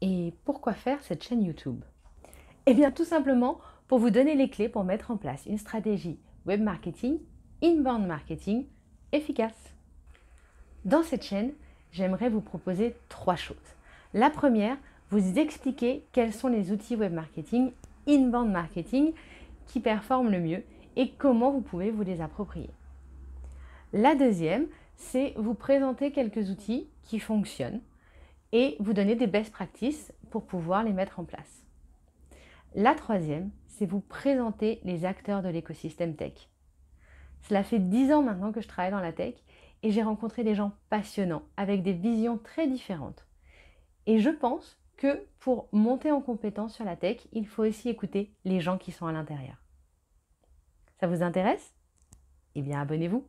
Et pourquoi faire cette chaîne YouTube Eh bien tout simplement pour vous donner les clés pour mettre en place une stratégie web marketing, inbound marketing efficace. Dans cette chaîne, j'aimerais vous proposer trois choses. La première, vous expliquer quels sont les outils web marketing, inbound marketing qui performent le mieux et comment vous pouvez vous les approprier. La deuxième, c'est vous présenter quelques outils qui fonctionnent et vous donner des best practices pour pouvoir les mettre en place. La troisième, c'est vous présenter les acteurs de l'écosystème tech. Cela fait dix ans maintenant que je travaille dans la tech et j'ai rencontré des gens passionnants avec des visions très différentes. Et je pense que pour monter en compétence sur la tech, il faut aussi écouter les gens qui sont à l'intérieur. Ça vous intéresse Eh bien, abonnez-vous